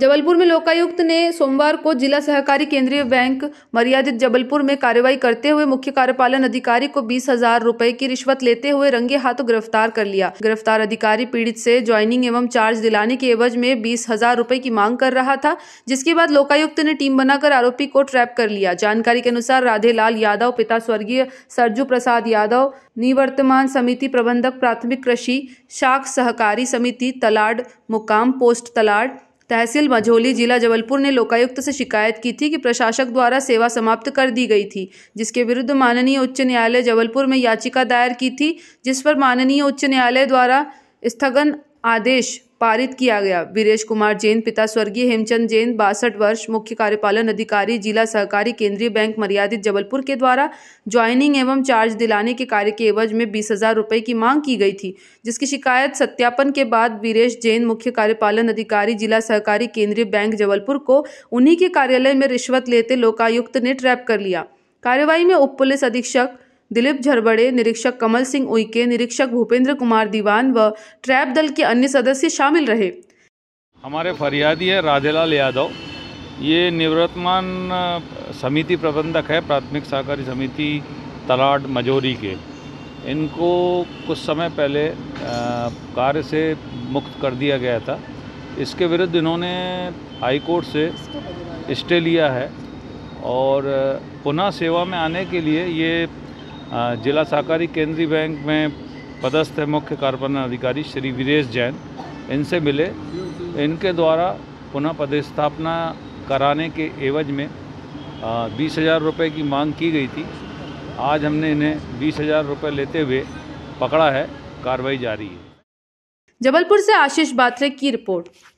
जबलपुर में लोकायुक्त ने सोमवार को जिला सहकारी केंद्रीय बैंक मर्यादित जबलपुर में कार्रवाई करते हुए मुख्य कार्यपालन अधिकारी को बीस हजार रूपए की रिश्वत लेते हुए रंगे हाथों गिरफ्तार कर लिया गिरफ्तार अधिकारी पीड़ित से ज्वाइनिंग एवं चार्ज दिलाने के एवज में बीस हजार रूपए की मांग कर रहा था जिसके बाद लोकायुक्त ने टीम बनाकर आरोपी को ट्रैप कर लिया जानकारी के अनुसार राधेलाल यादव पिता स्वर्गीय सरजू प्रसाद यादव निवर्तमान समिति प्रबंधक प्राथमिक कृषि शाख सहकारी समिति तलाड मुकाम पोस्ट तलाड तहसील मझोली जिला जबलपुर ने लोकायुक्त से शिकायत की थी कि प्रशासक द्वारा सेवा समाप्त कर दी गई थी जिसके विरुद्ध माननीय उच्च न्यायालय जबलपुर में याचिका दायर की थी जिस पर माननीय उच्च न्यायालय द्वारा स्थगन आदेश पारित किया गया वीरेश कुमार जैन पिता स्वर्गीय हेमचंद जैन बासठ वर्ष मुख्य कार्यपालन अधिकारी जिला सहकारी केंद्रीय बैंक मर्यादित जबलपुर के द्वारा ज्वाइनिंग एवं चार्ज दिलाने के कार्य के एवज में बीस हजार रुपये की मांग की गई थी जिसकी शिकायत सत्यापन के बाद वीरेश जैन मुख्य कार्यपालन अधिकारी जिला सहकारी केंद्रीय बैंक जबलपुर को उन्हीं के कार्यालय में रिश्वत लेते लोकायुक्त ने ट्रैप कर लिया कार्यवाही में उप पुलिस अधीक्षक दिलीप झरबड़े निरीक्षक कमल सिंह उइके निरीक्षक भूपेंद्र कुमार दीवान व ट्रैप दल के अन्य सदस्य शामिल रहे हमारे फरियादी है राधेलाल यादव ये निवृत्तमान समिति प्रबंधक है प्राथमिक सहकारी समिति तलाड मजोरी के इनको कुछ समय पहले कार्य से मुक्त कर दिया गया था इसके विरुद्ध इन्होंने हाईकोर्ट से स्टे लिया है और पुनः सेवा में आने के लिए ये जिला सहकारी केंद्रीय बैंक में पदस्थ है मुख्य कार्यपालन अधिकारी श्री वीरेश जैन इनसे मिले इनके द्वारा पुनः पदस्थापना कराने के एवज में बीस हज़ार रुपये की मांग की गई थी आज हमने इन्हें बीस हज़ार रुपये लेते हुए पकड़ा है कार्रवाई जारी है जबलपुर से आशीष बात्रे की रिपोर्ट